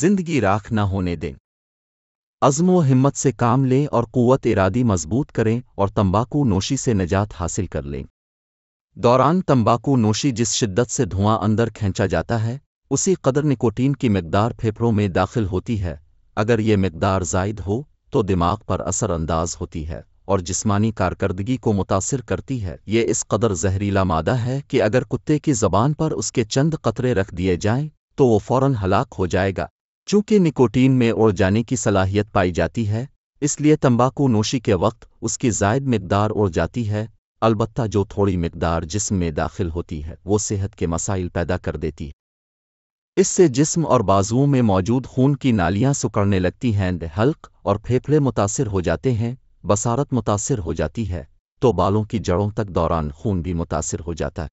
जिंदगी राख न होने दें अज़म व हिम्मत से काम लें और कुत इरादी मजबूत करें और तंबाकू नोशी से निजात हासिल कर लें दौरान तंबाकू नोशी जिस शिद्दत से धुआं अंदर खींचा जाता है उसी कदर निकोटीन की मकदार फेफड़ों में दाखिल होती है अगर ये मकदार जायद हो तो दिमाग पर असरअंदाज होती है और जिस्मानी कारकर्दगी को मुतासर करती है ये इस कदर जहरीला मादा है कि अगर कुत्ते की जबान पर उसके चंद कतरे रख दिए जाएं तो वो फौरन हलाक हो जाएगा चूंकि निकोटीन में और जाने की सलाहियत पाई जाती है इसलिए तंबाकू नोशी के वक्त उसकी जायद मकदार और जाती है अलबत् जो थोड़ी मकदार जिस्म में दाखिल होती है वो सेहत के मसाइल पैदा कर देती है इससे जिस्म और बाजुओं में मौजूद खून की नालियां सुकड़ने लगती हैं हल्क और फेफड़े मुतासर हो जाते हैं बसारत मुतासर हो जाती है तो बालों की जड़ों तक दौरान खून भी मुतासर हो जाता है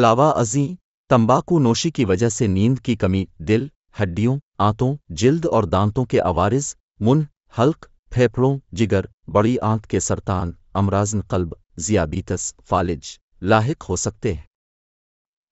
अलावा अजी तंबाकू नोशी की वजह से नींद की कमी दिल हड्डियों आंतों जिल्द और दांतों के आवारिज मुन हल्क फेफड़ों जिगर बड़ी आंत के सरतान अमराजन कल्ब जियाबीतस फालिज लाक हो सकते हैं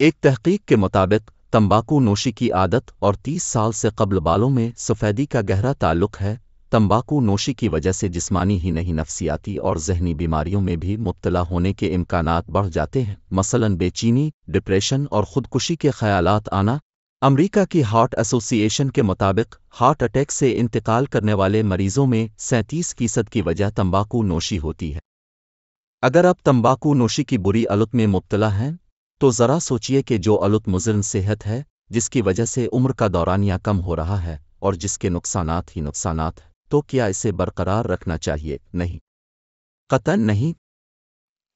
एक तहकीक के मुताबिक तंबाकू नोशी की आदत और 30 साल से कबल बालों में सफ़ेदी का गहरा ताल्लुक है तंबाकू नोशी की वजह से जिस्मानी ही नहीं नफसियाती और जहनी बीमारियों में भी मुबतला होने के इम्कान बढ़ जाते हैं मसलन बेचीनी डिप्रेशन और ख़ुदकुशी के ख्याल आना अमेरिका की हार्ट एसोसिएशन के मुताबिक हार्ट अटैक से इंतकाल करने वाले मरीजों में सैंतीस फीसद की वजह तंबाकू नोशी होती है अगर आप तंबाकू नोशी की बुरी अलत में मुबतला हैं तो ज़रा सोचिए कि जो अलत मुजरन सेहत है जिसकी वजह से उम्र का दौरानिया कम हो रहा है और जिसके नुकसान ही नुकसान तो क्या इसे बरकरार रखना चाहिए नहीं कतन नहीं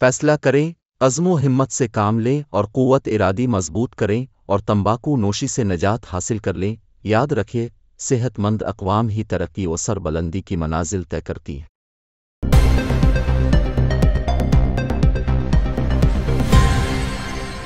फैसला करें अज़मो हिम्मत से काम लें और क़वत इरादी मजबूत करें और तंबाकू नोशी से नजात हासिल कर लें याद रखिए सेहतमंद अकवाम ही तरक्की व सरबलंदी की मनाजिल तय करती हैं